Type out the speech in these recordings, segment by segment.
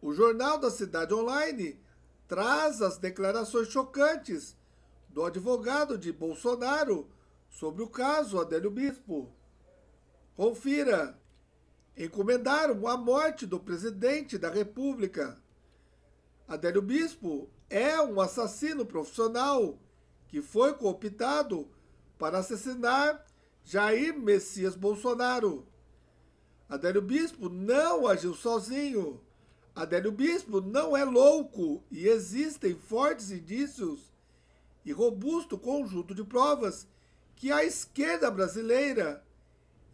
O jornal da Cidade Online traz as declarações chocantes do advogado de Bolsonaro sobre o caso Adélio Bispo. Confira. Encomendaram a morte do presidente da República. Adélio Bispo é um assassino profissional que foi cooptado para assassinar Jair Messias Bolsonaro. Adélio Bispo não agiu sozinho. Adélio Bispo não é louco e existem fortes indícios e robusto conjunto de provas que a esquerda brasileira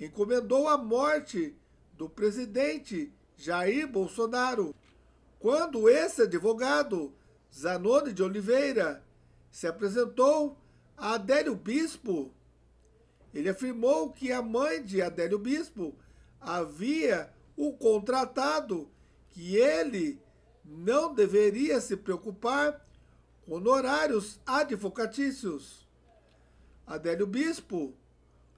encomendou a morte do presidente Jair Bolsonaro quando esse advogado Zanoni de Oliveira se apresentou a Adélio Bispo. Ele afirmou que a mãe de Adélio Bispo havia o contratado que ele não deveria se preocupar com honorários advocatícios. Adélio Bispo,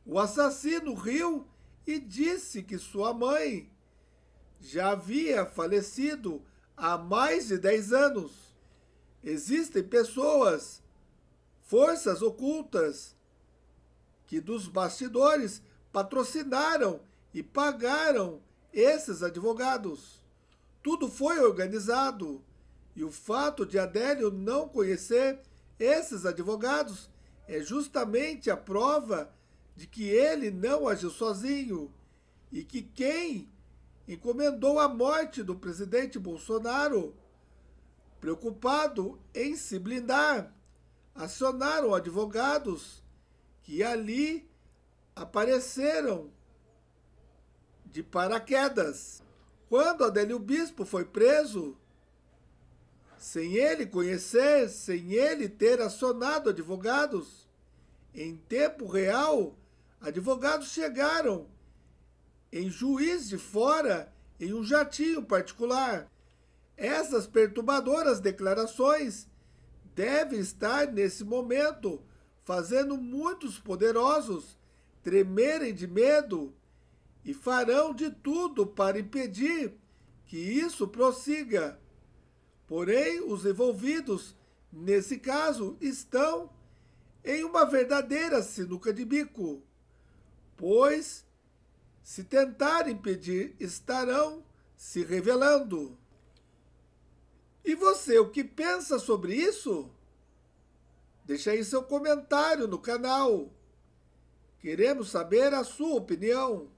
o assassino riu e disse que sua mãe já havia falecido há mais de 10 anos. Existem pessoas, forças ocultas, que dos bastidores patrocinaram e pagaram esses advogados. Tudo foi organizado e o fato de Adélio não conhecer esses advogados é justamente a prova de que ele não agiu sozinho e que quem encomendou a morte do presidente Bolsonaro, preocupado em se blindar, acionaram advogados que ali apareceram de paraquedas. Quando Adélio Bispo foi preso, sem ele conhecer, sem ele ter acionado advogados, em tempo real, advogados chegaram em juiz de fora em um jatinho particular. Essas perturbadoras declarações devem estar nesse momento fazendo muitos poderosos tremerem de medo e farão de tudo para impedir que isso prossiga. Porém, os envolvidos, nesse caso, estão em uma verdadeira sinuca de bico, pois, se tentar impedir, estarão se revelando. E você, o que pensa sobre isso? Deixe aí seu comentário no canal. Queremos saber a sua opinião.